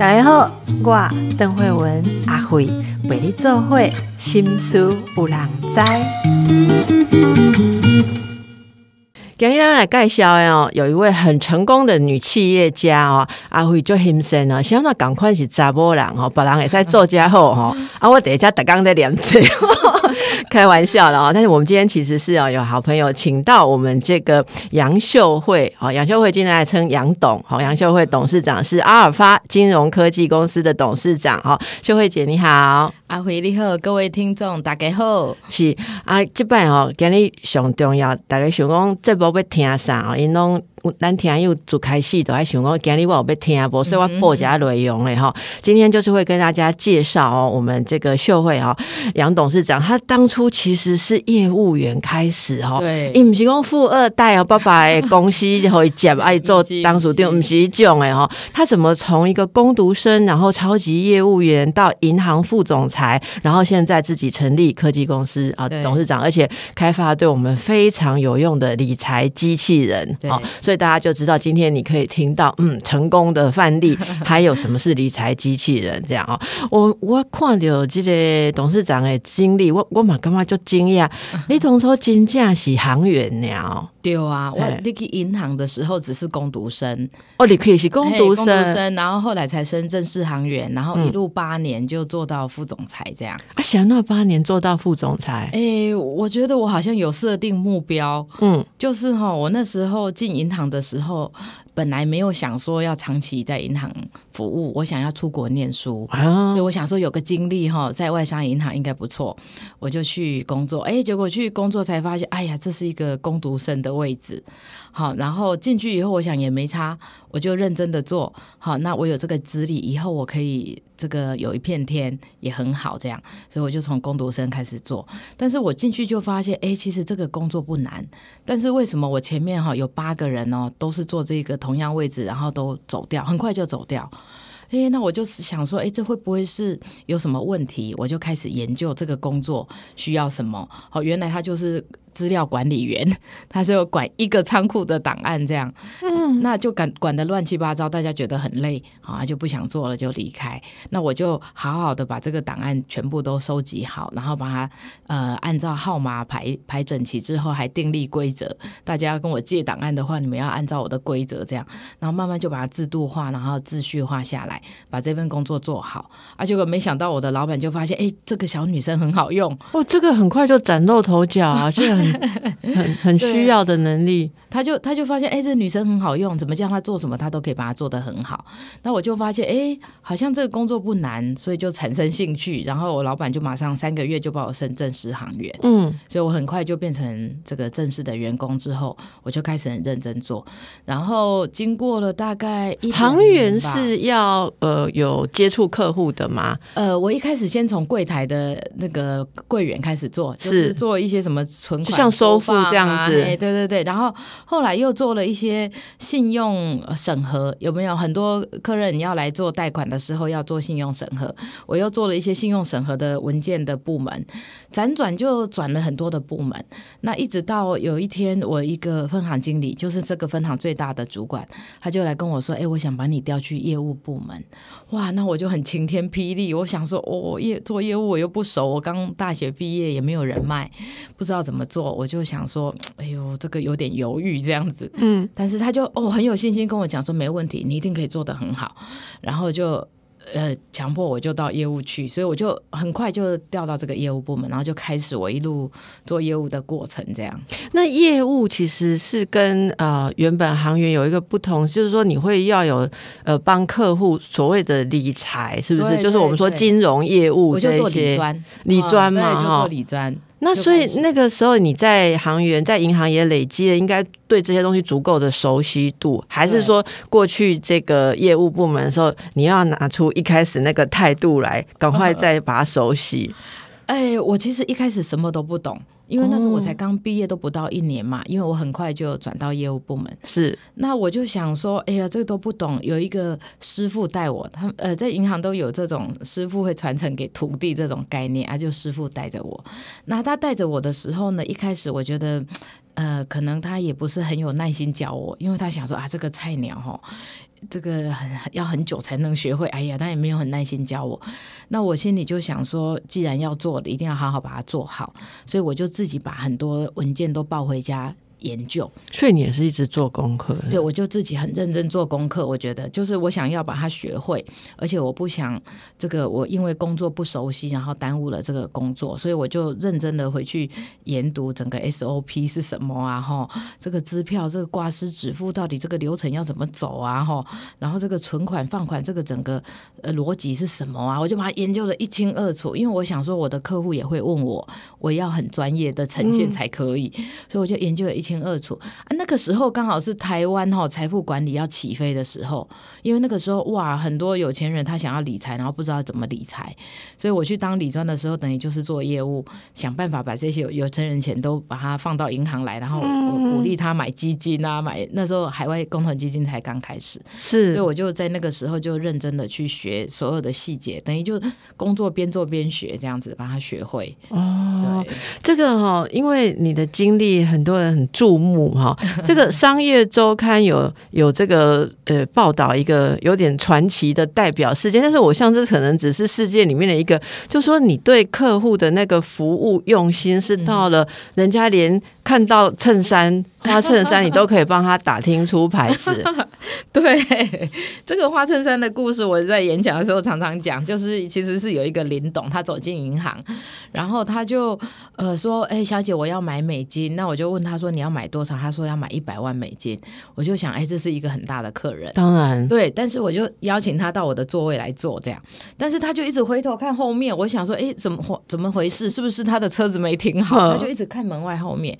大家好，我邓慧文阿慧为你做会，心思有人知。今日来介绍哦，有一位很成功的女企业家哦，阿慧做心声啊，现在赶快是查某人哦，别人也在做家好哦，啊我等一下逐刚的念字。开玩笑了啊！但是我们今天其实是要有好朋友请到我们这个杨秀慧啊，杨秀慧今天来称杨董，好，杨秀慧董事长是阿尔发金融科技公司的董事长哈。秀慧姐你好，阿辉你好，各位听众大家好，是啊，这摆哦，今你上重要，大家想讲，这波贝听啥哦，因拢。南田又就开始都还想容讲，今日我有被听下播，所以我报一下内容嘞哈。今天就是会跟大家介绍哦，我们这个秀会哈，杨董事长他当初其实是业务员开始哦，对，唔是讲富二代哦，爸爸公司可以接，爱做当初对唔是囧哎哈。他怎么从一个攻读生，然后超级业务员到银行副总裁，然后现在自己成立科技公司啊，董事长，而且开发对我们非常有用的理财机器人啊。所以大家就知道，今天你可以听到，嗯，成功的范例，还有什么是理财机器人这样哦。我我看到这个董事长的经历，我我嘛干嘛就惊讶，你同说金价是行员了。有啊，我离开银行的时候只是工读生，哦，你可以是工读生，然后后来才升正式行员，然后一路八年就做到副总裁这样。啊，想那八年做到副总裁，哎，我觉得我好像有设定目标，嗯，就是哈，我那时候进银行的时候。本来没有想说要长期在银行服务，我想要出国念书，所以我想说有个经历哈，在外商银行应该不错，我就去工作。哎，结果去工作才发现，哎呀，这是一个工读生的位置。好，然后进去以后，我想也没差，我就认真的做。好，那我有这个资历，以后我可以这个有一片天，也很好这样。所以我就从攻读生开始做。但是我进去就发现，哎，其实这个工作不难。但是为什么我前面哈有八个人哦，都是做这个同样位置，然后都走掉，很快就走掉。哎，那我就是想说，哎，这会不会是有什么问题？我就开始研究这个工作需要什么。好，原来他就是。资料管理员，他是要管一个仓库的档案，这样，嗯，那就管管的乱七八糟，大家觉得很累啊，就不想做了，就离开。那我就好好的把这个档案全部都收集好，然后把它呃按照号码排排整齐之后，还订立规则。大家跟我借档案的话，你们要按照我的规则这样，然后慢慢就把它制度化，然后秩序化下来，把这份工作做好。啊，结果没想到我的老板就发现，哎，这个小女生很好用哦，这个很快就崭露头角啊，这个很。很很需要的能力，他就他就发现，哎，这女生很好用，怎么叫她做什么，她都可以把它做得很好。那我就发现，哎，好像这个工作不难，所以就产生兴趣。然后我老板就马上三个月就把我升正式行员，嗯，所以我很快就变成这个正式的员工之后，我就开始很认真做。然后经过了大概一，行员是要呃有接触客户的吗？呃，我一开始先从柜台的那个柜员开始做，是做一些什么存款。像收付这样子，对对对，然后后来又做了一些信用审核，有没有很多客人要来做贷款的时候要做信用审核？我又做了一些信用审核的文件的部门，辗转就转了很多的部门。那一直到有一天，我一个分行经理，就是这个分行最大的主管，他就来跟我说：“哎，我想把你调去业务部门。”哇，那我就很晴天霹雳，我想说，我业做业务我又不熟，我刚大学毕业也没有人脉，不知道怎么做。我就想说，哎呦，这个有点犹豫这样子，嗯，但是他就哦很有信心跟我讲说没问题，你一定可以做的很好，然后就呃强迫我就到业务去，所以我就很快就调到这个业务部门，然后就开始我一路做业务的过程这样。那业务其实是跟呃原本行员有一个不同，就是说你会要有呃帮客户所谓的理财，是不是？就是我们说金融业务就做理专嘛，就做理专。那所以那个时候你在行员在银行也累积了，应该对这些东西足够的熟悉度，还是说过去这个业务部门的时候，你要拿出一开始那个态度来，赶快再把它熟悉？哎，我其实一开始什么都不懂。因为那时候我才刚毕业都不到一年嘛，因为我很快就转到业务部门。是，那我就想说，哎呀，这个都不懂，有一个师傅带我，他呃，在银行都有这种师傅会传承给徒弟这种概念，啊，就师傅带着我。那他带着我的时候呢，一开始我觉得，呃，可能他也不是很有耐心教我，因为他想说啊，这个菜鸟哈。这个很要很久才能学会，哎呀，他也没有很耐心教我。那我心里就想说，既然要做，一定要好好把它做好。所以我就自己把很多文件都抱回家。研究，所以你也是一直做功课。对，我就自己很认真做功课。我觉得就是我想要把它学会，而且我不想这个我因为工作不熟悉，然后耽误了这个工作，所以我就认真的回去研读整个 SOP 是什么啊？哈，这个支票这个挂失止付到底这个流程要怎么走啊？哈，然后这个存款放款这个整个呃逻辑是什么啊？我就把它研究的一清二楚，因为我想说我的客户也会问我，我要很专业的呈现才可以，所以我就研究了一。清二楚啊！那个时候刚好是台湾哈财富管理要起飞的时候，因为那个时候哇，很多有钱人他想要理财，然后不知道怎么理财，所以我去当理专的时候，等于就是做业务，想办法把这些有有钱人钱都把它放到银行来，然后我鼓励他买基金啊，买那时候海外共同基金才刚开始，是，所以我就在那个时候就认真的去学所有的细节，等于就工作边做边学这样子，把它学会哦。这个哈，因为你的经历，很多人很。注目哈，这个商业周刊有有这个呃报道一个有点传奇的代表事件，但是我想这可能只是事件里面的一个，就说你对客户的那个服务用心是到了人家连。看到衬衫花衬衫，你都可以帮他打听出牌子。对，这个花衬衫的故事，我在演讲的时候常常讲，就是其实是有一个林董，他走进银行，然后他就呃说：“哎，小姐，我要买美金。”那我就问他说：“你要买多少？”他说：“要买一百万美金。”我就想：“哎，这是一个很大的客人，当然对。”但是我就邀请他到我的座位来坐，这样。但是他就一直回头看后面，我想说：“哎，怎么怎么回事？是不是他的车子没停好？”他就一直看门外后面。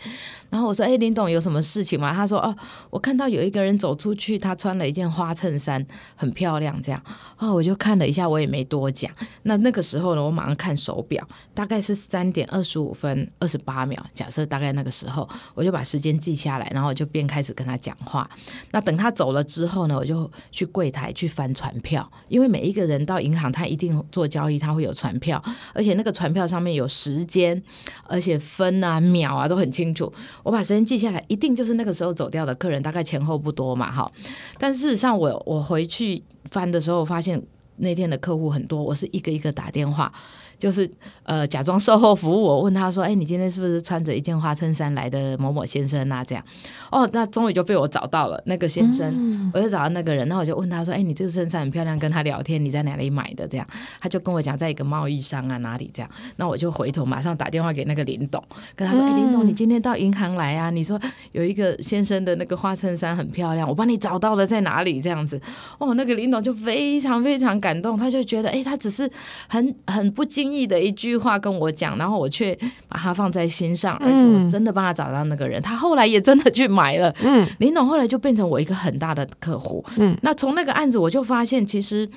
然后我说：“哎，林董有什么事情吗？”他说：“哦，我看到有一个人走出去，他穿了一件花衬衫，很漂亮。这样啊，我就看了一下，我也没多讲。那那个时候呢，我马上看手表，大概是三点二十五分二十八秒。假设大概那个时候，我就把时间记下来，然后我就边开始跟他讲话。那等他走了之后呢，我就去柜台去翻传票，因为每一个人到银行，他一定做交易，他会有传票，而且那个传票上面有时间，而且分啊秒啊都很清楚。”我把时间记下来，一定就是那个时候走掉的客人，大概前后不多嘛，哈。但事实上，我我回去翻的时候，发现那天的客户很多，我是一个一个打电话。就是呃，假装售后服务，我问他说：“哎，你今天是不是穿着一件花衬衫来的，某某先生啊？”这样，哦，那终于就被我找到了那个先生，我就找到那个人，那我就问他说：“哎，你这个衬衫很漂亮。”跟他聊天，你在哪里买的？这样，他就跟我讲在一个贸易商啊哪里这样。那我就回头马上打电话给那个林董，跟他说：“哎，林董，你今天到银行来啊？你说有一个先生的那个花衬衫很漂亮，我帮你找到了在哪里？这样子，哦，那个林董就非常非常感动，他就觉得哎，他只是很很不经。”意的一句话跟我讲，然后我却把它放在心上，而且我真的帮他找到那个人，他后来也真的去买了。嗯，林总后来就变成我一个很大的客户。嗯，那从那个案子我就发现，其实。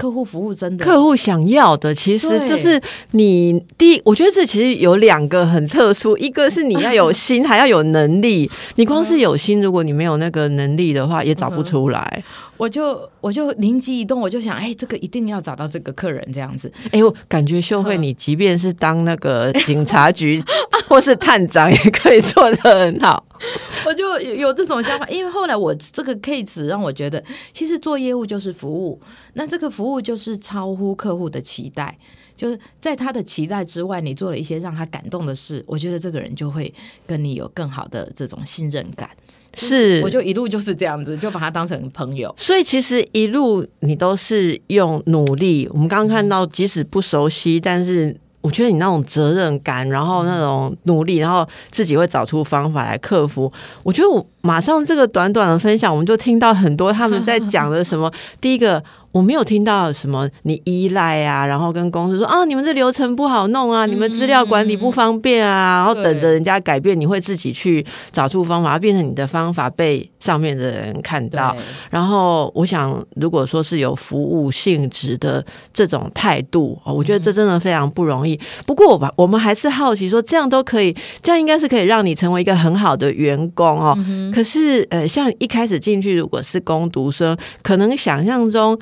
客户服务真的，客户想要的其实就是你。第一，我觉得这其实有两个很特殊，一个是你要有心，还要有能力。你光是有心，如果你没有那个能力的话，也找不出来。我就我就灵机一动，我就想，哎，这个一定要找到这个客人这样子。哎呦，感觉秀慧，你即便是当那个警察局。或是探长也可以做的很好，我就有这种想法，因为后来我这个 case 让我觉得，其实做业务就是服务，那这个服务就是超乎客户的期待，就是在他的期待之外，你做了一些让他感动的事，我觉得这个人就会跟你有更好的这种信任感。是，我就一路就是这样子，就把他当成朋友，所以其实一路你都是用努力。我们刚刚看到，即使不熟悉，但是。我觉得你那种责任感，然后那种努力，然后自己会找出方法来克服。我觉得我马上这个短短的分享，我们就听到很多他们在讲的什么。第一个。我没有听到什么你依赖啊，然后跟公司说啊，你们这流程不好弄啊，你们资料管理不方便啊，然后等着人家改变，你会自己去找出方法，变成你的方法被上面的人看到。然后我想，如果说是有服务性质的这种态度，我觉得这真的非常不容易。不过我我们还是好奇，说这样都可以，这样应该是可以让你成为一个很好的员工哦。可是呃，像一开始进去如果是工读生，可能想象中。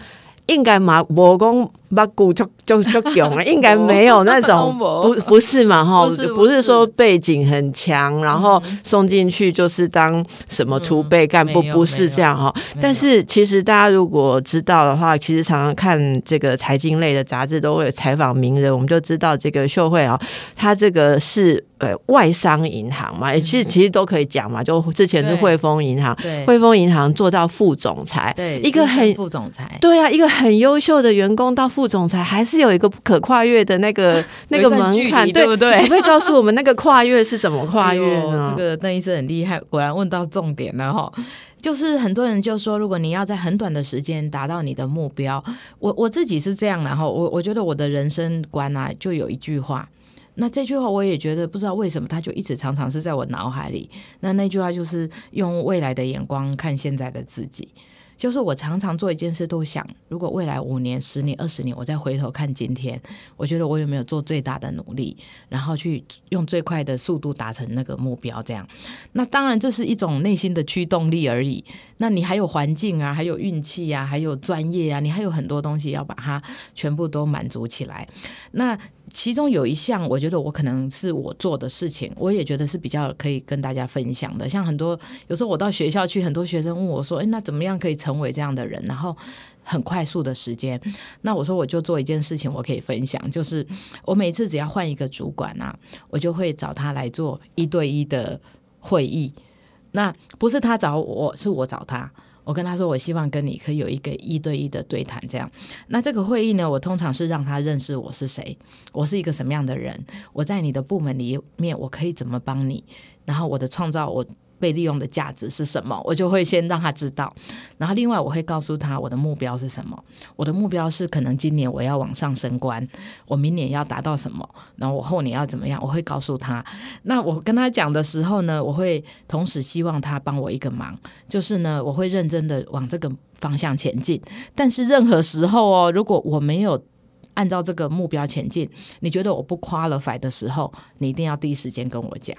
应该嘛，我讲把骨就就就强了，应该没有那种，不不是嘛哈，不是说背景很强，然后送进去就是当什么储备干部，不是这样哈。但是其实大家如果知道的话，其实常常看这个财经类的杂志都会采访名人，我们就知道这个秀慧啊，他这个是。呃，外商银行嘛，其实其实都可以讲嘛。就之前是汇丰银行，汇丰银行做到副总裁，对一个很副总裁，对啊，一个很优秀的员工到副总裁，还是有一个不可跨越的那个 那个门槛，对不对？你会告诉我们那个跨越是怎么跨越？这个邓医生很厉害，果然问到重点了哈。就是很多人就说，如果你要在很短的时间达到你的目标，我我自己是这样，然后我我觉得我的人生观啊，就有一句话。那这句话我也觉得不知道为什么，他就一直常常是在我脑海里。那那句话就是用未来的眼光看现在的自己，就是我常常做一件事都想，如果未来五年、十年、二十年，我再回头看今天，我觉得我有没有做最大的努力，然后去用最快的速度达成那个目标。这样，那当然这是一种内心的驱动力而已。那你还有环境啊，还有运气啊，还有专业啊，你还有很多东西要把它全部都满足起来。那。其中有一项，我觉得我可能是我做的事情，我也觉得是比较可以跟大家分享的。像很多有时候我到学校去，很多学生问我说：“哎，那怎么样可以成为这样的人？”然后很快速的时间，那我说我就做一件事情，我可以分享，就是我每次只要换一个主管啊，我就会找他来做一对一的会议。那不是他找我，是我找他。我跟他说，我希望跟你可以有一个一对一的对谈，这样。那这个会议呢，我通常是让他认识我是谁，我是一个什么样的人，我在你的部门里面我可以怎么帮你，然后我的创造我。被利用的价值是什么？我就会先让他知道，然后另外我会告诉他我的目标是什么。我的目标是可能今年我要往上升官，我明年要达到什么，然后我后年要怎么样？我会告诉他。那我跟他讲的时候呢，我会同时希望他帮我一个忙，就是呢，我会认真的往这个方向前进。但是任何时候哦，如果我没有按照这个目标前进，你觉得我不 q u a l i f 的时候，你一定要第一时间跟我讲。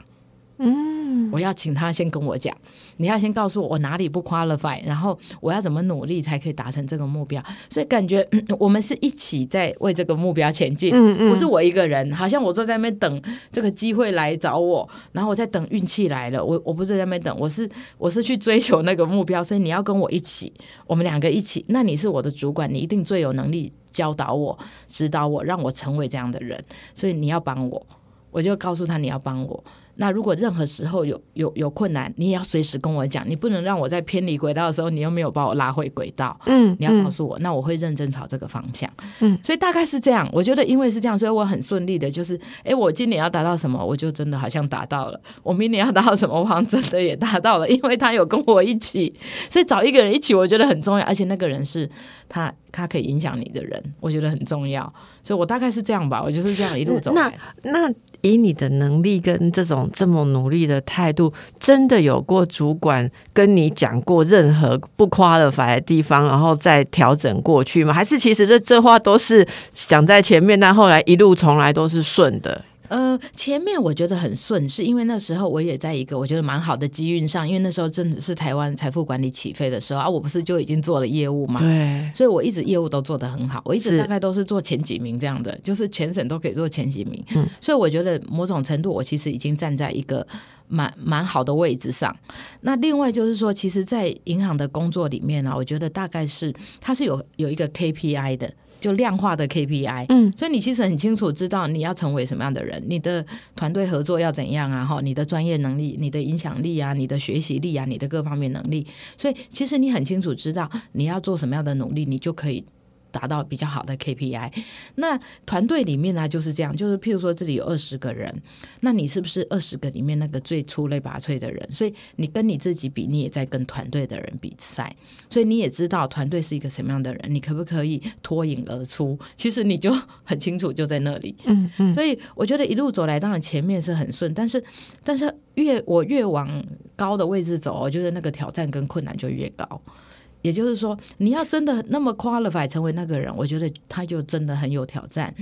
嗯，我要请他先跟我讲，你要先告诉我我哪里不 qualify，然后我要怎么努力才可以达成这个目标。所以感觉 我们是一起在为这个目标前进，嗯嗯，不是我一个人，好像我坐在那边等这个机会来找我，然后我在等运气来了。我我不是在那边等，我是我是去追求那个目标。所以你要跟我一起，我们两个一起。那你是我的主管，你一定最有能力教导我、指导我，让我成为这样的人。所以你要帮我，我就告诉他你要帮我。那如果任何时候有有有困难，你也要随时跟我讲。你不能让我在偏离轨道的时候，你又没有把我拉回轨道。嗯，你要告诉我，那我会认真朝这个方向。嗯，所以大概是这样。我觉得因为是这样，所以我很顺利的，就是哎，我今年要达到什么，我就真的好像达到了。我明年要达到什么，我真的也达到了，因为他有跟我一起。所以找一个人一起，我觉得很重要。而且那个人是。他他可以影响你的人，我觉得很重要，所以我大概是这样吧，我就是这样一路走。那那以你的能力跟这种这么努力的态度，真的有过主管跟你讲过任何不夸了法的地方，然后再调整过去吗？还是其实这这话都是讲在前面，但后来一路从来都是顺的。呃，前面我觉得很顺，是因为那时候我也在一个我觉得蛮好的机遇上，因为那时候真的是台湾财富管理起飞的时候啊，我不是就已经做了业务嘛，对，所以我一直业务都做的很好，我一直大概都是做前几名这样的，就是全省都可以做前几名，嗯，所以我觉得某种程度我其实已经站在一个蛮蛮好的位置上。那另外就是说，其实在银行的工作里面呢，我觉得大概是它是有有一个 KPI 的。就量化的 KPI，嗯，所以你其实很清楚知道你要成为什么样的人，你的团队合作要怎样啊？哈，你的专业能力、你的影响力啊、你的学习力啊、你的各方面能力，所以其实你很清楚知道你要做什么样的努力，你就可以。达到比较好的 KPI，那团队里面呢就是这样，就是譬如说这里有二十个人，那你是不是二十个里面那个最出类拔萃的人？所以你跟你自己比，你也在跟团队的人比赛，所以你也知道团队是一个什么样的人，你可不可以脱颖而出？其实你就很清楚就在那里，嗯嗯。所以我觉得一路走来，当然前面是很顺，但是但是越我越往高的位置走，我觉得那个挑战跟困难就越高。也就是说，你要真的那么 q u a l i f y 成为那个人，我觉得他就真的很有挑战。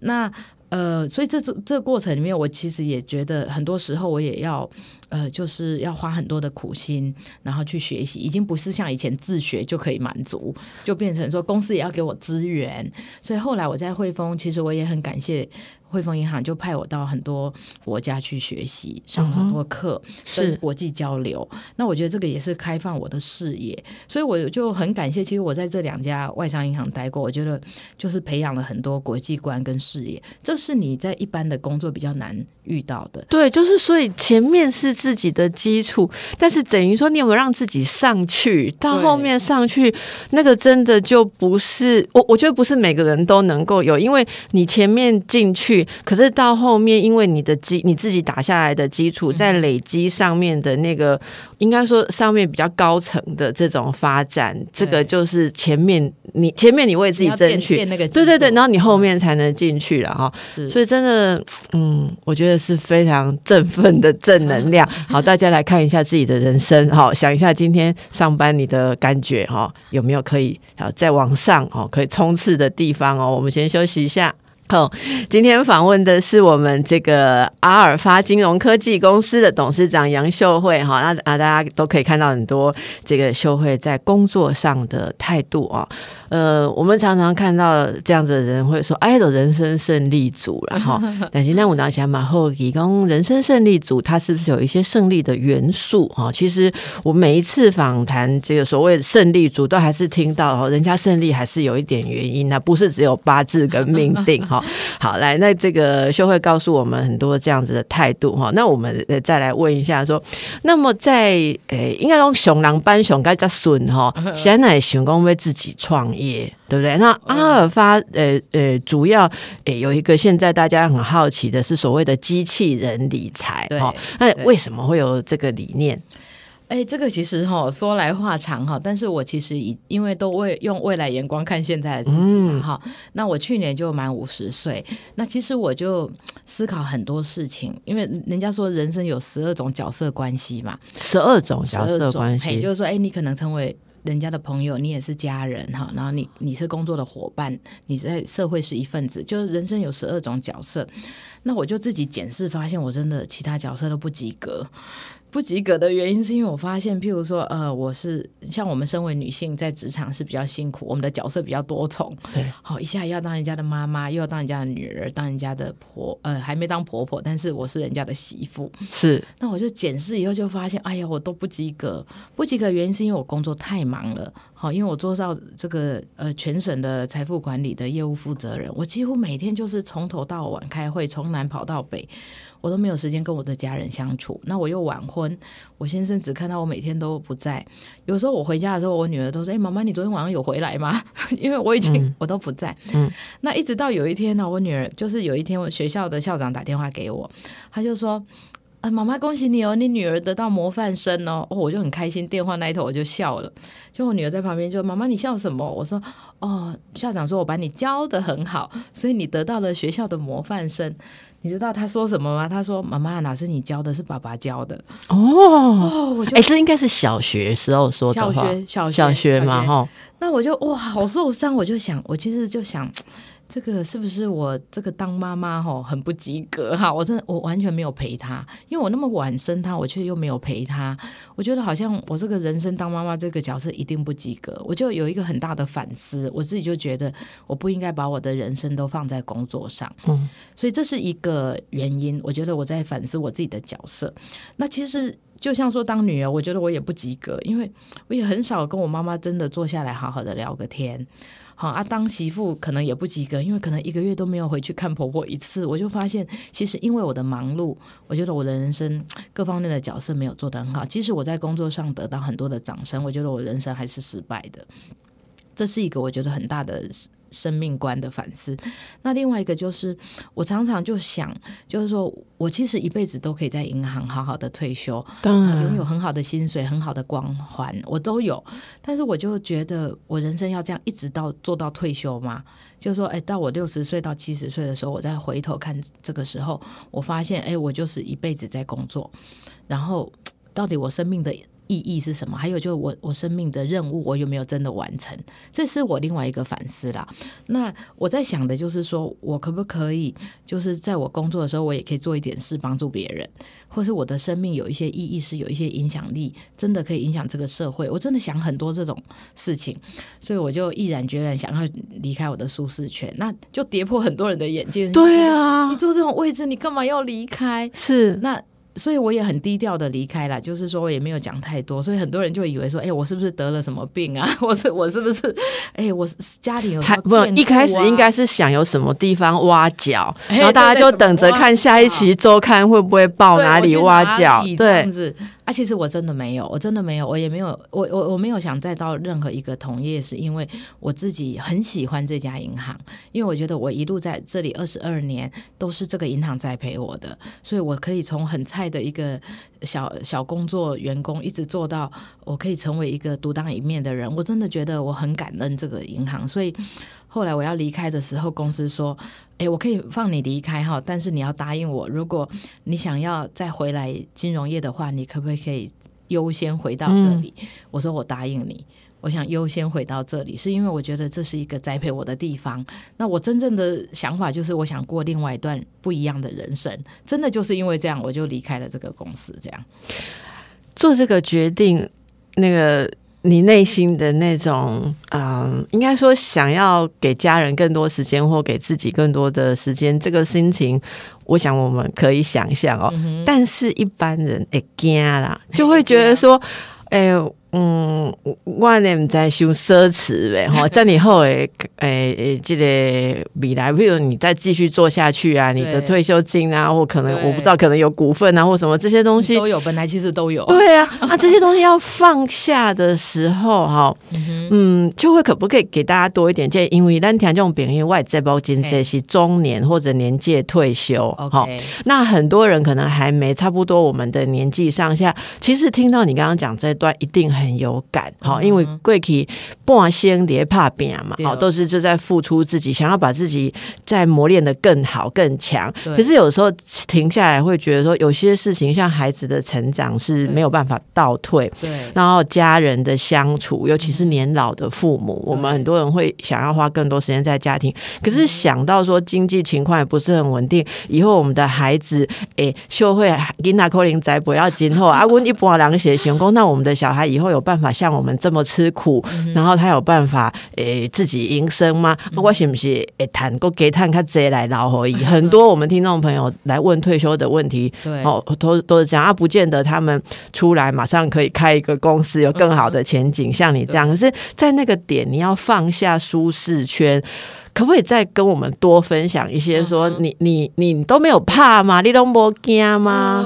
那呃，所以这这这个过程里面，我其实也觉得很多时候，我也要。呃，就是要花很多的苦心，然后去学习，已经不是像以前自学就可以满足，就变成说公司也要给我资源。所以后来我在汇丰，其实我也很感谢汇丰银行，就派我到很多国家去学习，上很多课，是国际交流。那我觉得这个也是开放我的视野，所以我就很感谢。其实我在这两家外商银行待过，我觉得就是培养了很多国际观跟视野，这是你在一般的工作比较难遇到的。对，就是所以前面是。自己的基础，但是等于说，你有没有让自己上去到后面上去？那个真的就不是我，我觉得不是每个人都能够有，因为你前面进去，可是到后面，因为你的基你自己打下来的基础，在累积上面的那个。应该说，上面比较高层的这种发展，这个就是前面你前面你为自己争取，对对对，然后你后面才能进去了哈。所以真的，嗯，我觉得是非常振奋的正能量。好，大家来看一下自己的人生哈，想一下今天上班你的感觉哈，有没有可以好再往上哦，可以冲刺的地方哦。我们先休息一下。好，今天访问的是我们这个阿尔发金融科技公司的董事长杨秀慧哈，那啊大家都可以看到很多这个秀慧在工作上的态度啊，呃，我们常常看到这样子的人会说哎，都人生胜利组了哈，但是那我倒下马后，提供人生胜利组，他是不是有一些胜利的元素哈？其实我每一次访谈这个所谓的胜利组，都还是听到哦，人家胜利还是有一点原因那不是只有八字跟命定哈。好，来，那这个秀慧告诉我们很多这样子的态度哈。那我们再来问一下，说，那么在呃，应该用熊狼班熊该只损哈，现在熊公为自己创业，对不对？那阿尔法呃呃，主要有一个现在大家很好奇的是所谓的机器人理财哈，那为什么会有这个理念？哎，这个其实哈说来话长哈，但是我其实以因为都未用未来眼光看现在的自己嘛哈。那我去年就满五十岁，那其实我就思考很多事情，因为人家说人生有十二种角色关系嘛，十二种角色关系，就是说哎，你可能成为人家的朋友，你也是家人哈，然后你你是工作的伙伴，你在社会是一份子，就是人生有十二种角色。那我就自己检视，发现我真的其他角色都不及格。不及格的原因是因为我发现，譬如说，呃，我是像我们身为女性在职场是比较辛苦，我们的角色比较多重，对，好一下要当人家的妈妈，又要当人家的女儿，当人家的婆，呃，还没当婆婆，但是我是人家的媳妇，是，那我就检视以后就发现，哎呀，我都不及格，不及格原因是因为我工作太忙了。好，因为我做到这个呃全省的财富管理的业务负责人，我几乎每天就是从头到晚开会，从南跑到北，我都没有时间跟我的家人相处。那我又晚婚，我先生只看到我每天都不在。有时候我回家的时候，我女儿都说：“哎，妈妈，你昨天晚上有回来吗？” 因为我已经我都不在。嗯，那一直到有一天呢，我女儿就是有一天，我学校的校长打电话给我，他就说。啊，妈妈，恭喜你哦！你女儿得到模范生哦，哦，我就很开心。电话那一头我就笑了，就我女儿在旁边就妈妈，你笑什么？我说哦，校长说我把你教的很好，所以你得到了学校的模范生。你知道他说什么吗？他说妈妈，老师你教的是爸爸教的哦哦，我哎，这应该是小学时候说的学，小学小学嘛哈。那我就哇，好受伤，我就想，我其实就想。这个是不是我这个当妈妈吼很不及格哈？我真的我完全没有陪他，因为我那么晚生他，我却又没有陪他，我觉得好像我这个人生当妈妈这个角色一定不及格，我就有一个很大的反思，我自己就觉得我不应该把我的人生都放在工作上，嗯，所以这是一个原因，我觉得我在反思我自己的角色。那其实就像说当女儿，我觉得我也不及格，因为我也很少跟我妈妈真的坐下来好好的聊个天。好啊，当媳妇可能也不及格，因为可能一个月都没有回去看婆婆一次，我就发现其实因为我的忙碌，我觉得我的人生各方面的角色没有做得很好。即使我在工作上得到很多的掌声，我觉得我人生还是失败的。这是一个我觉得很大的。生命观的反思。那另外一个就是，我常常就想，就是说我其实一辈子都可以在银行好好的退休，拥有很好的薪水、很好的光环，我都有。但是我就觉得，我人生要这样一直到做到退休吗？就是说，哎，到我六十岁到七十岁的时候，我再回头看这个时候，我发现，哎，我就是一辈子在工作。然后，到底我生命的？意义是什么？还有就是我我生命的任务，我有没有真的完成？这是我另外一个反思啦。那我在想的就是说，我可不可以就是在我工作的时候，我也可以做一点事帮助别人，或是我的生命有一些意义，是有一些影响力，真的可以影响这个社会。我真的想很多这种事情，所以我就毅然决然想要离开我的舒适圈，那就跌破很多人的眼镜。对啊，你坐这种位置，你干嘛要离开？是那。所以我也很低调的离开了，就是说也没有讲太多，所以很多人就以为说，哎，我是不是得了什么病啊？我是我是不是，哎，我家庭还不一开始应该是想有什么地方挖角，然后大家就等着看下一期周刊会不会报哪里挖角，对，这样子。其实我真的没有，我真的没有，我也没有，我我我没有想再到任何一个同业，是因为我自己很喜欢这家银行，因为我觉得我一路在这里二十二年都是这个银行在陪我的，所以我可以从很菜的一个小小工作员工，一直做到我可以成为一个独当一面的人，我真的觉得我很感恩这个银行，所以。后来我要离开的时候，公司说：“哎，我可以放你离开哈，但是你要答应我，如果你想要再回来金融业的话，你可不可以优先回到这里？”我说：“我答应你，我想优先回到这里，是因为我觉得这是一个栽培我的地方。那我真正的想法就是，我想过另外一段不一样的人生。真的就是因为这样，我就离开了这个公司。这样做这个决定，那个。”你内心的那种，嗯，应该说想要给家人更多时间或给自己更多的时间，这个心情，我想我们可以想象哦。但是，一般人哎，惊啦，就会觉得说，哎。嗯，我呢在想奢侈呗，哈，在你后诶诶，这个未来，比如你再继续做下去啊，你的退休金啊，或可能我不知道，可能有股份啊，或什么这些东西都有，本来其实都有。对啊，啊，这些东西要放下的时候，哈，嗯，就会可不可以给大家多一点？建议？因为一旦听这种比喻，外在包金这些中年或者年届退休，o 哈，那很多人可能还没差不多我们的年纪上下，其实听到你刚刚讲这段，一定很。很有感，好，因为贵企不玩先得怕变嘛，好，都是就在付出自己，想要把自己在磨练的更好更强。可是有时候停下来，会觉得说有些事情，像孩子的成长是没有办法倒退。对，然后家人的相处，尤其是年老的父母，我们很多人会想要花更多时间在家庭。可是想到说经济情况也不是很稳定，以后我们的孩子，哎，就会给那可怜仔不要今后阿我一不玩凉鞋行工，那我们的小孩以后。有办法像我们这么吃苦，然后他有办法诶自己营生吗？我是不是会谈过给谈看接来劳活？很多我们听众朋友来问退休的问题，哦，都都是样啊，不见得他们出来马上可以开一个公司，有更好的前景。像你这样，可是，在那个点，你要放下舒适圈，可不可以再跟我们多分享一些？说你你你都没有怕吗？你都无惊吗？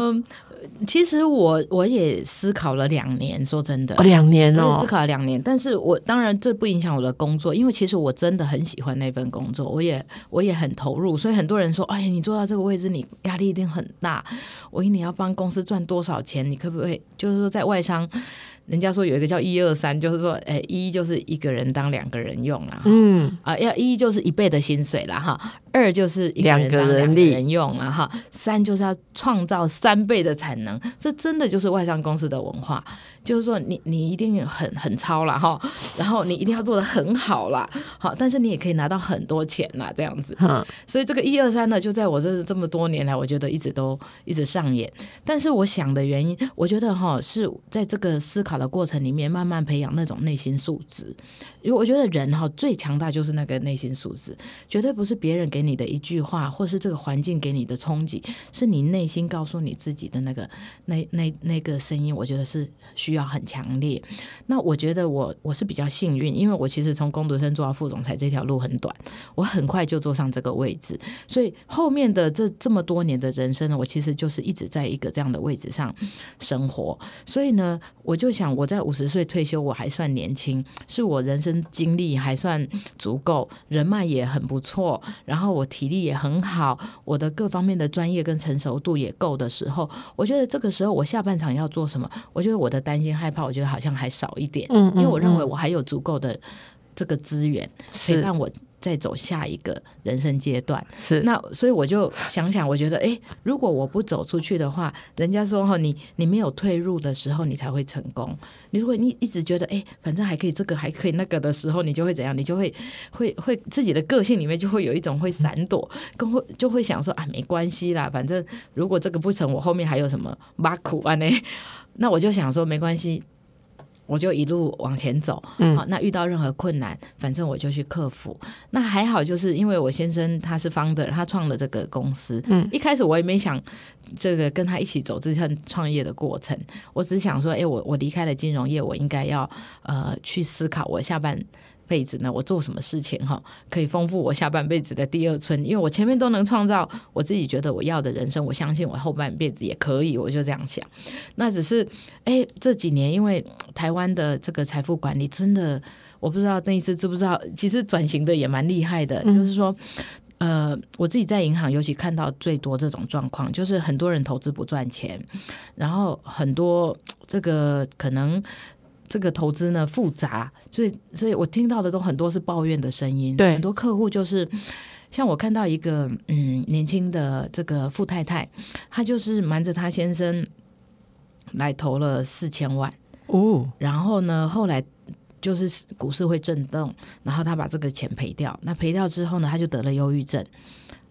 其实我我也思考了两年，说真的，两年哦，思考了两年。但是我当然这不影响我的工作，因为其实我真的很喜欢那份工作，我也我也很投入。所以很多人说，哎呀，你做到这个位置，你压力一定很大。我一定要帮公司赚多少钱，你可不可以？就是说在外商。人家说有一个叫“一二三”，就是说，哎，一就是一个人当两个人用了，嗯，啊，要一就是一倍的薪水了哈，二就是两个人当两个人用了哈，三就是要创造三倍的产能，这真的就是外商公司的文化，就是说，你你一定很很超了哈，然后你一定要做的很好了，好，但是你也可以拿到很多钱啦，这样子，所以这个一二三呢，就在我这这么多年来，我觉得一直都一直上演，但是我想的原因，我觉得哈，是在这个思考。的过程里面，慢慢培养那种内心素质。因为我觉得人哈最强大就是那个内心素质，绝对不是别人给你的一句话，或是这个环境给你的冲击，是你内心告诉你自己的那个那那那个声音。我觉得是需要很强烈。那我觉得我我是比较幸运，因为我其实从工读生做到副总裁这条路很短，我很快就坐上这个位置。所以后面的这这么多年的人生呢，我其实就是一直在一个这样的位置上生活。所以呢，我就想。我在五十岁退休，我还算年轻，是我人生经历还算足够，人脉也很不错，然后我体力也很好，我的各方面的专业跟成熟度也够的时候，我觉得这个时候我下半场要做什么，我觉得我的担心害怕，我觉得好像还少一点，嗯，因为我认为我还有足够的。这个资源，可以让我再走下一个人生阶段。是那，所以我就想想，我觉得，哎，如果我不走出去的话，人家说，哈，你你没有退入的时候，你才会成功。你如果你一直觉得，哎，反正还可以，这个还可以那个的时候，你就会怎样？你就会会会自己的个性里面就会有一种会闪躲，跟会就会想说，啊，没关系啦，反正如果这个不成，我后面还有什么挖苦啊呢？那我就想说，没关系。我就一路往前走，好，那遇到任何困难，反正我就去克服。那还好，就是因为我先生他是方的，他创了这个公司，嗯，一开始我也没想这个跟他一起走这趟创业的过程，我只想说，哎，我我离开了金融业，我应该要呃去思考我下半辈子呢？我做什么事情哈，可以丰富我下半辈子的第二春？因为我前面都能创造我自己觉得我要的人生，我相信我后半辈子也可以。我就这样想。那只是哎，这几年因为台湾的这个财富管理真的，我不知道那一次知不知道，其实转型的也蛮厉害的。就是说，呃，我自己在银行尤其看到最多这种状况，就是很多人投资不赚钱，然后很多这个可能。这个投资呢复杂，所以所以我听到的都很多是抱怨的声音。对，很多客户就是像我看到一个嗯年轻的这个富太太，她就是瞒着她先生来投了四千万哦，然后呢后来就是股市会震动，然后她把这个钱赔掉。那赔掉之后呢，她就得了忧郁症。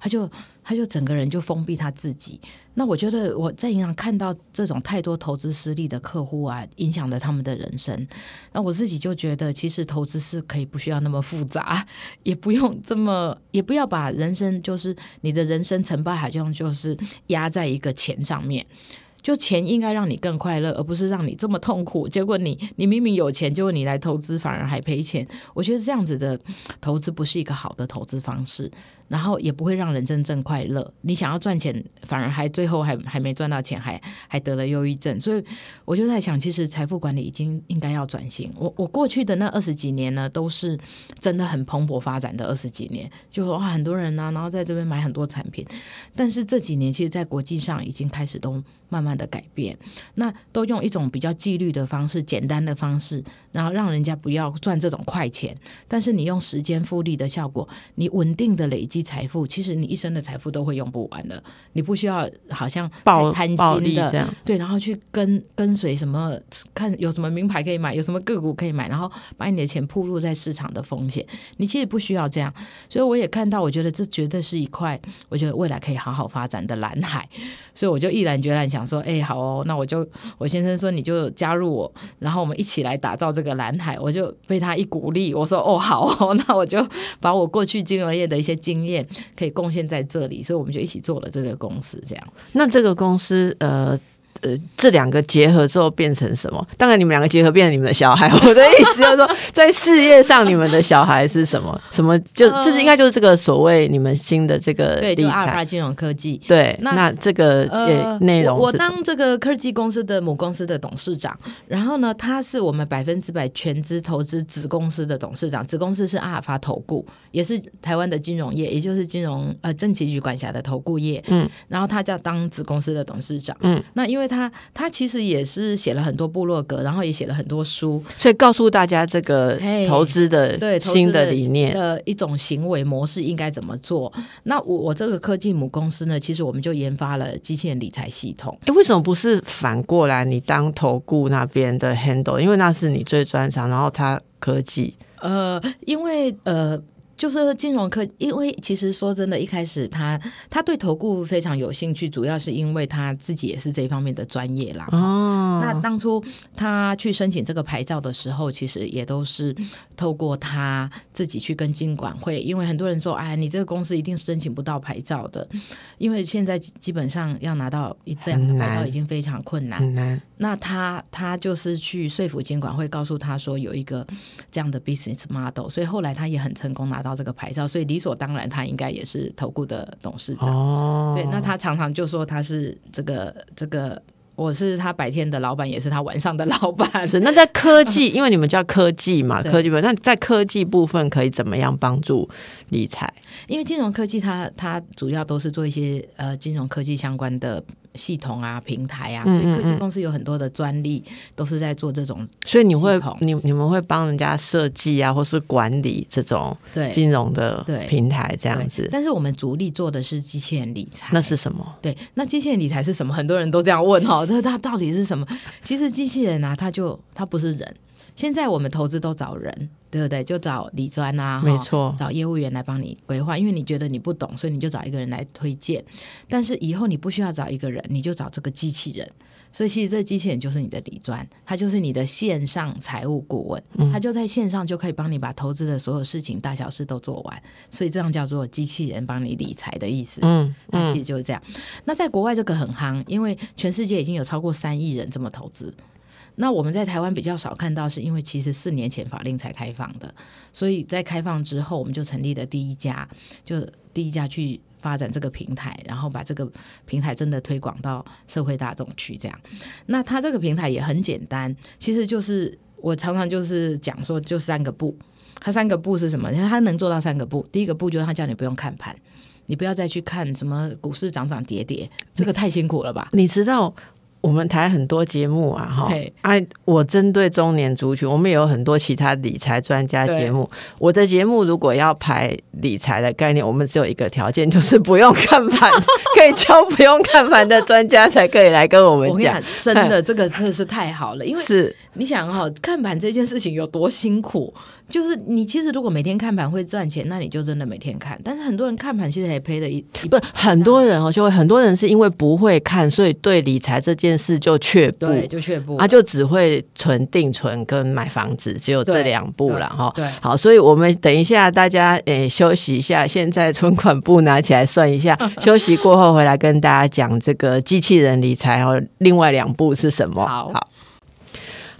他就他就整个人就封闭他自己。那我觉得我在银行看到这种太多投资失利的客户啊，影响了他们的人生。那我自己就觉得，其实投资是可以不需要那么复杂，也不用这么，也不要把人生就是你的人生成败，好像就是压在一个钱上面。就钱应该让你更快乐，而不是让你这么痛苦。结果你你明明有钱，结果你来投资反而还赔钱。我觉得这样子的投资不是一个好的投资方式。然后也不会让人真正快乐。你想要赚钱，反而还最后还还没赚到钱，还还得了忧郁症。所以我就在想，其实财富管理已经应该要转型。我我过去的那二十几年呢，都是真的很蓬勃发展的二十几年，就说哇，很多人呢，然后在这边买很多产品。但是这几年，其实，在国际上已经开始都慢慢的改变，那都用一种比较纪律的方式，简单的方式，然后让人家不要赚这种快钱。但是你用时间复利的效果，你稳定的累积。财富其实你一生的财富都会用不完的，你不需要好像暴贪心的这样对，然后去跟跟随什么看有什么名牌可以买，有什么个股可以买，然后把你的钱铺入在市场的风险，你其实不需要这样。所以我也看到，我觉得这绝对是一块我觉得未来可以好好发展的蓝海。所以我就毅然决然想说，哎，好哦，那我就我先生说你就加入我，然后我们一起来打造这个蓝海。我就被他一鼓励，我说哦好哦，那我就把我过去金融业的一些经验。可以贡献在这里，所以我们就一起做了这个公司。这样，那这个公司呃。呃，这两个结合之后变成什么？当然，你们两个结合变成你们的小孩。我的意思就是说，在事业上，你们的小孩是什么？什么？就这是应该就是这个所谓你们新的这个对，就阿尔法金融科技对。那这个呃内容，我当这个科技公司的母公司的董事长，然后呢，他是我们百分之百全资投资子公司的董事长，子公司是阿尔法投顾，也是台湾的金融业，也就是金融呃政企局管辖的投顾业。嗯，然后他叫当子公司的董事长。嗯，那因为。他他其实也是写了很多部落格，然后也写了很多书，所以告诉大家这个投资的对新的理念的一种行为模式应该怎么做。那我我这个科技母公司呢，其实我们就研发了机器人理财系统。哎，为什么不是反过来你当投顾那边的 handle？因为那是你最专长，然后他科技。呃，因为呃。就是金融科，因为其实说真的，一开始他他对投顾非常有兴趣，主要是因为他自己也是这方面的专业啦。哦，那当初他去申请这个牌照的时候，其实也都是透过他自己去跟监管会，因为很多人说，哎，你这个公司一定申请不到牌照的，因为现在基本上要拿到一这样的牌照已经非常困难。难。那他他就是去说服监管会，告诉他说有一个这样的 business model，所以后来他也很成功拿到。这个牌照，所以理所当然，他应该也是投顾的董事长。对，那他常常就说他是这个这个，我是他白天的老板，也是他晚上的老板。是那在科技，因为你们叫科技嘛，科技部。那在科技部分，可以怎么样帮助理财？因为金融科技，它它主要都是做一些呃金融科技相关的。系统啊，平台啊，所以科技公司有很多的专利都是在做这种。所以你会，你你们会帮人家设计啊，或是管理这种对金融的平台这样子。但是我们主力做的是机器人理财。那是什么？对，那机器人理财是什么？很多人都这样问哈，那它到底是什么？其实机器人啊，它就它不是人。现在我们投资都找人，对不对？就找理专啊，没错，找业务员来帮你规划，因为你觉得你不懂，所以你就找一个人来推荐。但是以后你不需要找一个人，你就找这个机器人。所以其实这机器人就是你的理专，他就是你的线上财务顾问，他就在线上就可以帮你把投资的所有事情、大小事都做完。所以这样叫做机器人帮你理财的意思。嗯，那其实就是这样。那在国外这个很夯，因为全世界已经有超过三亿人这么投资。那我们在台湾比较少看到，是因为其实四年前法令才开放的，所以在开放之后，我们就成立了第一家，就第一家去发展这个平台，然后把这个平台真的推广到社会大众去。这样，那它这个平台也很简单，其实就是我常常就是讲说，就三个步，它三个步是什么？它能做到三个步，第一个步就是它叫你不用看盘，你不要再去看什么股市涨涨跌跌，这个太辛苦了吧？你知道。我们台很多节目啊，哈，哎，我针对中年族群，我们也有很多其他理财专家节目。我的节目如果要排理财的概念，我们只有一个条件，就是不用看盘，可以教不用看盘的专家才可以来跟我们讲。真的，这个真的是太好了，因为是你想哈，看盘这件事情有多辛苦。就是你其实如果每天看盘会赚钱，那你就真的每天看。但是很多人看盘其实也赔了一，不，很多人哦，就会很多人是因为不会看，所以对理财这件事就却步，就却步啊，就只会存定存跟买房子，只有这两步了哈。对，好，所以我们等一下大家诶休息一下，现在存款簿拿起来算一下。休息过后回来跟大家讲这个机器人理财哦，另外两步是什么？好。好。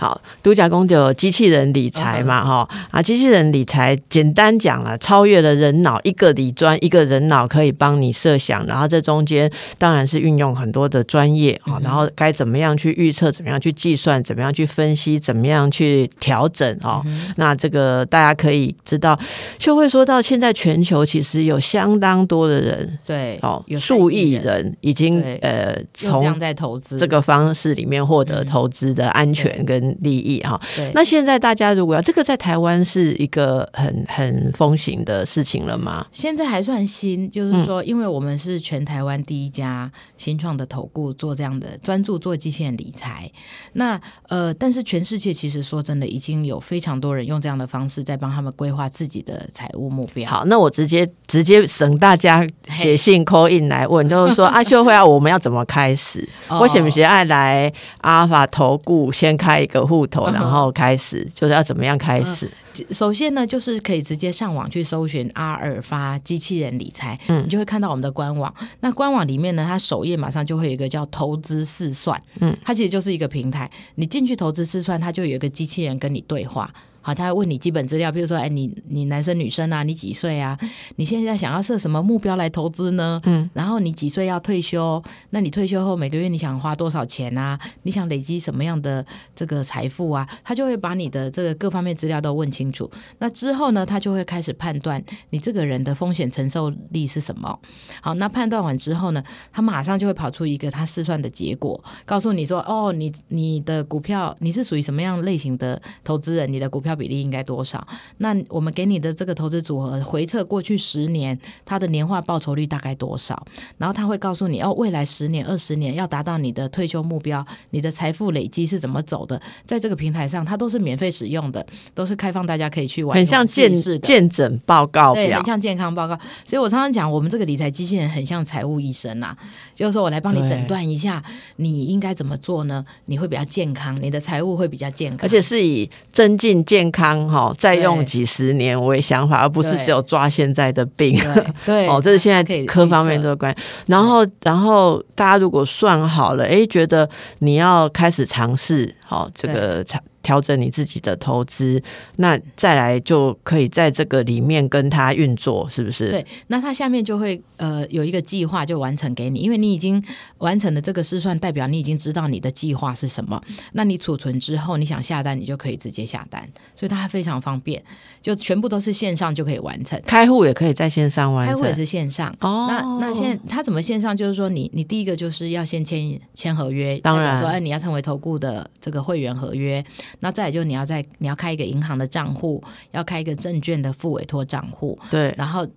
好，独角工就机器人理财嘛，哈啊，机器人理财简单讲了，超越了人脑，一个理专一个人脑可以帮你设想，然后这中间当然是运用很多的专业啊，然后该怎么样去预测，怎么样去计算，怎么样去分析，怎么样去调整哦。那这个大家可以知道，就会说到现在全球其实有相当多的人，对哦，数亿人已经呃从在投资这个方式里面获得投资的安全跟。利益哈，那现在大家如果要这个，在台湾是一个很很风行的事情了吗？现在还算新，就是说，因为我们是全台湾第一家新创的投顾，做这样的专注做机器人理财。那呃，但是全世界其实说真的，已经有非常多人用这样的方式，在帮他们规划自己的财务目标。好，那我直接直接省大家写信 call in 来问，就是说阿秀 会要我们要怎么开始？我喜不喜爱来阿尔法投顾先开一个？户头，然后开始就是要怎么样开始？首先呢，就是可以直接上网去搜寻阿尔法机器人理财，嗯，你就会看到我们的官网。那官网里面呢，它首页马上就会有一个叫投资试算，嗯，它其实就是一个平台，你进去投资试算，它就有一个机器人跟你对话。好，他要问你基本资料，比如说，哎，你你男生女生啊？你几岁啊？你现在想要设什么目标来投资呢？嗯，然后你几岁要退休？那你退休后每个月你想花多少钱啊？你想累积什么样的这个财富啊？他就会把你的这个各方面资料都问清楚。那之后呢，他就会开始判断你这个人的风险承受力是什么。好，那判断完之后呢，他马上就会跑出一个他试算的结果，告诉你说，哦，你你的股票你是属于什么样类型的投资人？你的股票。比例应该多少？那我们给你的这个投资组合回测过去十年，它的年化报酬率大概多少？然后他会告诉你，哦，未来十年、二十年要达到你的退休目标，你的财富累积是怎么走的？在这个平台上，它都是免费使用的，都是开放大家可以去玩，很像健健诊报告对，很像健康报告。所以我常常讲，我们这个理财机器人很像财务医生啊，就是说我来帮你诊断一下，你应该怎么做呢？你会比较健康，你的财务会比较健康，而且是以增进健。健康哈，再用几十年为想法，而不是只有抓现在的病。对，哦，这是现在科方面的关。然后，然后大家如果算好了，哎，觉得你要开始尝试，好，这个调整你自己的投资，那再来就可以在这个里面跟他运作，是不是？对，那他下面就会呃有一个计划就完成给你，因为你已经完成的这个试算，代表你已经知道你的计划是什么。那你储存之后，你想下单，你就可以直接下单，所以它非常方便，就全部都是线上就可以完成。开户也可以在线上完成，开户也是线上。哦，那那现他怎么线上？就是说你你第一个就是要先签签合约，当然说哎你要成为投顾的这个会员合约。那再就你要在你要开一个银行的账户，要开一个证券的副委托账户，对，然后。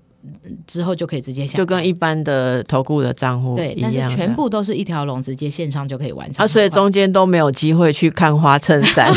之后就可以直接，下，就跟一般的投顾的账户对，但是全部都是一条龙，直接线上就可以完成啊，所以中间都没有机会去看花衬衫，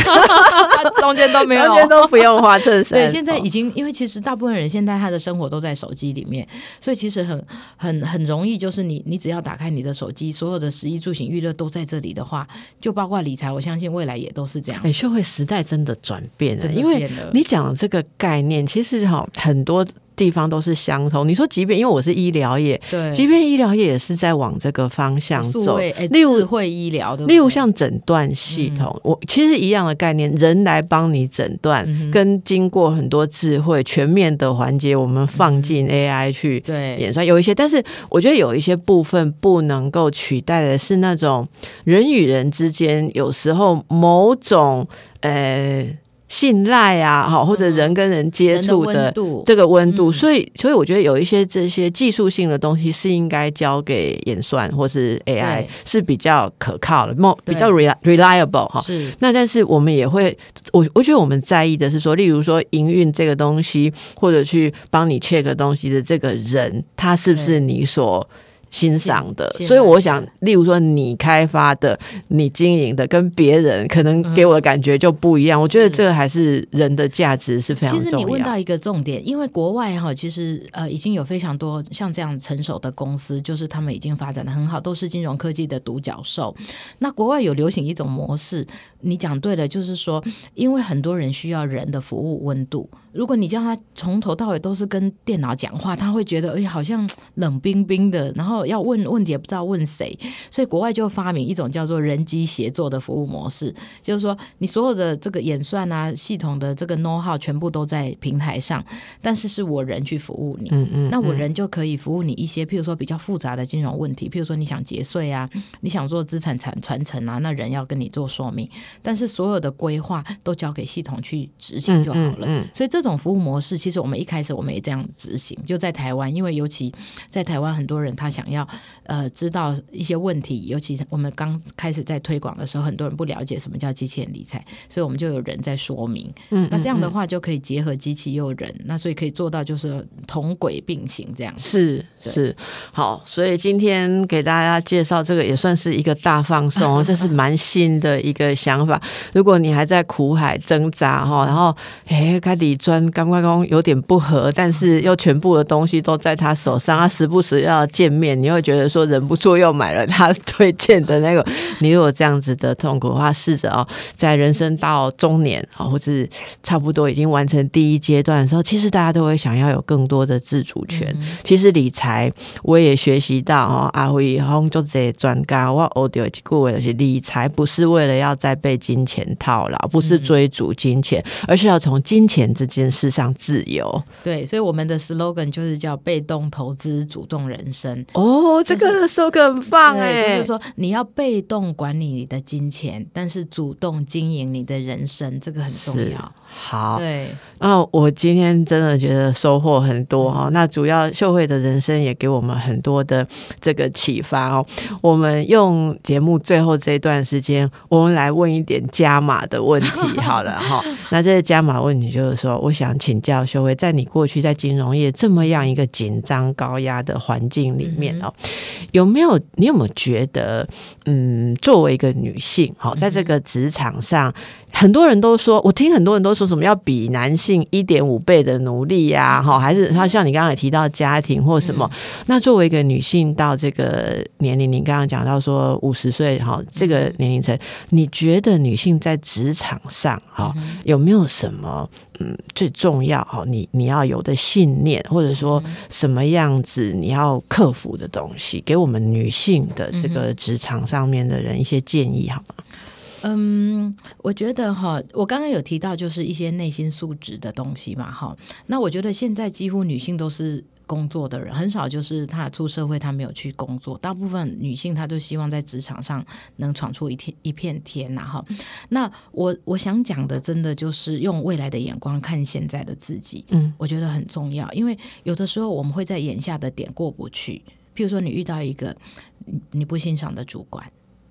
中间都没有，中间都不用花衬衫。对，现在已经，因为其实大部分人现在他的生活都在手机里面，所以其实很很很容易，就是你你只要打开你的手机，所有的食衣住行娱乐都在这里的话，就包括理财，我相信未来也都是这样。的确会，时代真的转变了，因为你讲这个概念，其实哈很多。地方都是相通。你说，即便因为我是医疗业，对，即便医疗业也是在往这个方向走。例如，会医疗的，例如像诊断系统，我其实一样的概念，人来帮你诊断，跟经过很多智慧全面的环节，我们放进 AI 去对演算。有一些，但是我觉得有一些部分不能够取代的是那种人与人之间有时候某种呃。信赖啊，哈，或者人跟人接触的这个温度，所以，所以我觉得有一些这些技术性的东西是应该交给演算或是 AI，是比较可靠的比较 re l i a b l e 哈。是。那但是我们也会，我我觉得我们在意的是说，例如说营运这个东西，或者去帮你 check 东西的这个人，他是不是你所。欣赏的，所以我想，例如说你开发的、你经营的，跟别人可能给我的感觉就不一样。我觉得这个还是人的价值是非常重要。你问到一个重点，因为国外哈，其实呃已经有非常多像这样成熟的公司，就是他们已经发展的很好，都是金融科技的独角兽。那国外有流行一种模式，你讲对了，就是说，因为很多人需要人的服务温度。如果你叫他从头到尾都是跟电脑讲话，他会觉得哎好像 冷冰冰的，然后要问问题也不知道问谁，所以国外就发明一种叫做人机协作的服务模式，就是说你所有的这个演算啊、系统的这个 know-how 全部都在平台上，但是是我人去服务你，那我人就可以服务你一些，譬如说比较复杂的金融问题，譬如说你想节税啊，你想做资产产传承啊，那人要跟你做说明，但是所有的规划都交给系统去执行就好了，所以这。这种服务模式，其实我们一开始我们也这样执行，就在台湾，因为尤其在台湾，很多人他想要呃知道一些问题，尤其我们刚开始在推广的时候，很多人不了解什么叫机器人理财，所以我们就有人在说明，嗯，那这样的话就可以结合机器又人，那所以可以做到就是同轨并行这样，是是好，所以今天给大家介绍这个也算是一个大放松，这是蛮新的一个想法。如果你还在苦海挣扎哈，然后哎，看理。跟刚公有点不合，但是又全部的东西都在他手上，他时不时要见面，你会觉得说忍不住又买了他推荐的那个。你如果这样子的痛苦的话，试着哦，在人生到中年啊，或是差不多已经完成第一阶段的时候，其实大家都会想要有更多的自主权。其实理财我也学习到哦，阿辉宏就这专干我欧迪吉顾问，而是：理财不是为了要再被金钱套牢，不是追逐金钱，而是要从金钱之间。件事上自由，对，所以我们的 slogan 就是叫“被动投资，主动人生”。哦，这个 slogan 很棒哎，就是说你要被动管理你的金钱，但是主动经营你的人生，这个很重要。好，对，那我今天真的觉得收获很多哈。那主要秀慧的人生也给我们很多的这个启发哦。我们用节目最后这一段时间，我们来问一点加码的问题。好了哈，那这个加码问题就是说，我。我想请教修为，在你过去在金融业这么样一个紧张高压的环境里面哦，有没有你有没有觉得，嗯，作为一个女性，好，在这个职场上。很多人都说，我听很多人都说什么要比男性一点五倍的努力呀，哈，还是他像你刚才提到家庭或什么？那作为一个女性到这个年龄，你刚刚讲到说五十岁哈，这个年龄层，你觉得女性在职场上哈有没有什么嗯最重要哈？你你要有的信念，或者说什么样子你要克服的东西，给我们女性的这个职场上面的人一些建议好吗？嗯，我觉得哈，我刚刚有提到就是一些内心素质的东西嘛，哈。那我觉得现在几乎女性都是工作的人，很少就是她出社会她没有去工作。大部分女性她都希望在职场上能闯出一天一片天呐，哈。那我我想讲的，真的就是用未来的眼光看现在的自己，嗯，我觉得很重要。因为有的时候我们会在眼下的点过不去，譬如说你遇到一个你你不欣赏的主管。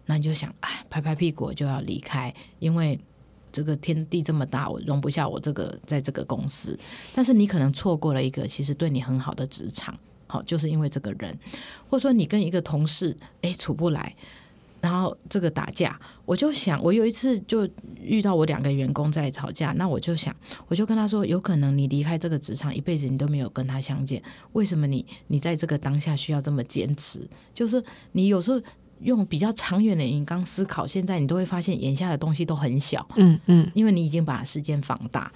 那你就想，哎，拍拍屁股就要离开，因为这个天地这么大，我容不下我这个在这个公司。但是你可能错过了一个其实对你很好的职场，好，就是因为这个人，或者说你跟一个同事哎处不来，然后这个打架，我就想，我有一次就遇到我两个员工在吵架，那我就想，我就跟他说，有可能你离开这个职场一辈子，你都没有跟他相见，为什么你你在这个当下需要这么坚持？就是你有时候。用比较长远的眼光思考，现在你都会发现眼下的东西都很小，嗯嗯，因为你已经把时间放大。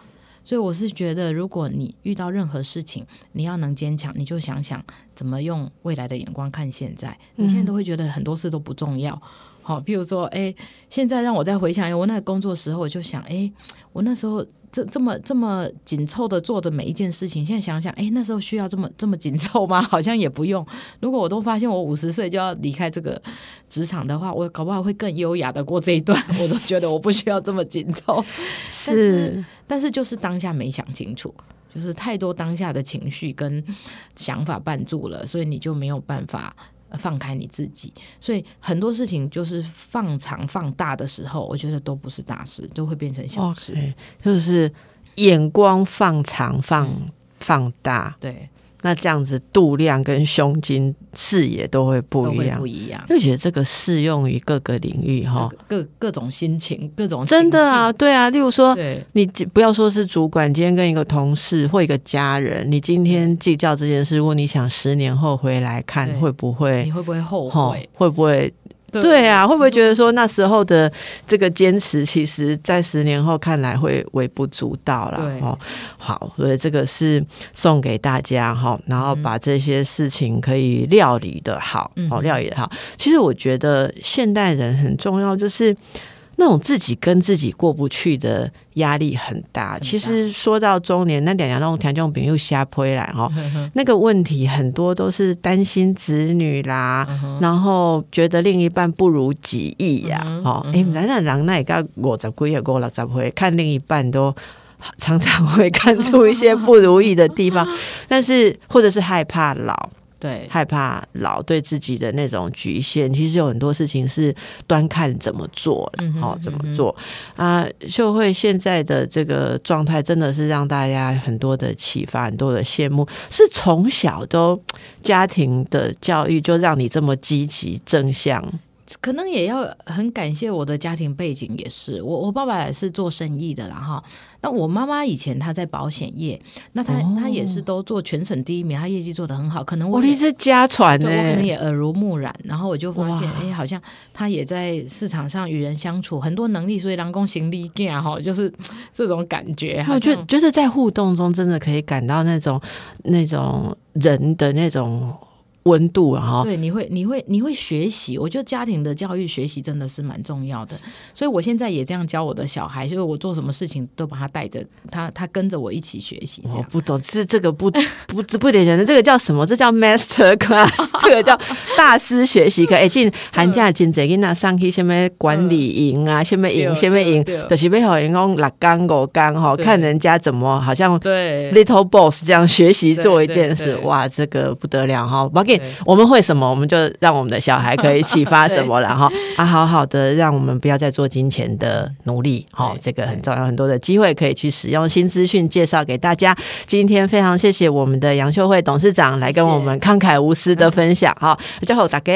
所以我是觉得，如果你遇到任何事情，你要能坚强，你就想想怎么用未来的眼光看现在。你现在都会觉得很多事都不重要。好，比如说，哎，现在让我再回想一下我那个工作时候，我就想，哎，我那时候。这这么这么紧凑的做的每一件事情，现在想想，哎，那时候需要这么这么紧凑吗？好像也不用。如果我都发现我五十岁就要离开这个职场的话，我搞不好会更优雅的过这一段。我都觉得我不需要这么紧凑。是，但是就是当下没想清楚，就是太多当下的情绪跟想法绊住了，所以你就没有办法。放开你自己，所以很多事情就是放长放大的时候，我觉得都不是大事，都会变成小事。就是眼光放长放放大，对。那这样子度量跟胸襟视野都会不一样，不一样，就觉得这个适用于各个领域哈，各各种心情，各种真的啊，对啊。例如说，你不要说是主管，今天跟一个同事或一个家人，你今天计较这件事，如果你想十年后回来看，会不会？你会不会后悔？会不会？对啊，会不会觉得说那时候的这个坚持，其实在十年后看来会微不足道了？哦，好，所以这个是送给大家哈，然后把这些事情可以料理的好，哦，料理的好。其实我觉得现代人很重要就是。那种自己跟自己过不去的压力很大。其实说到中年，那两样那种糖尿病又瞎不来哈，那个问题很多都是担心子女啦，然后觉得另一半不如己意呀。哦，哎，男人郎那也该我怎归也过了，怎么会看另一半都 常常会看出一些不如意的地方？但是或者是害怕老。对，害怕老对自己的那种局限，其实有很多事情是端看怎么做然哦，怎么做啊？秀慧现在的这个状态，真的是让大家很多的启发，很多的羡慕。是从小都家庭的教育就让你这么积极正向？可能也要很感谢我的家庭背景，也是我我爸爸也是做生意的啦哈。那我妈妈以前她在保险业，那她她也是都做全省第一名，她业绩做的很好。可能我的是家传呢，我可能也耳濡目染。然后我就发现，哎，好像她也在市场上与人相处很多能力，所以狼宫行李架哈，就是这种感觉。我觉得觉得在互动中真的可以感到那种那种人的那种。温度啊，哈！对，你会，你会，你会学习。我觉得家庭的教育学习真的是蛮重要的，所以我现在也这样教我的小孩，就是我做什么事情都把他带着，他他跟着我一起学习。我不懂，是这个不不不得行，这个叫什么？这叫 master class，这个叫大师学习课。哎，进寒假今前天啊，上去什么管理营啊，什么营，什么营，就是后员工六讲五讲哈，看人家怎么好像对 little boss 这样学习做一件事，哇，这个不得了哈！我们会什么，我们就让我们的小孩可以启发什么，然后 啊，好好的，让我们不要再做金钱的奴隶，好，这个很重要，很多的机会可以去使用新资讯介绍给大家。今天非常谢谢我们的杨秀慧董事长来跟我们慷慨无私的分享，好，最后大家。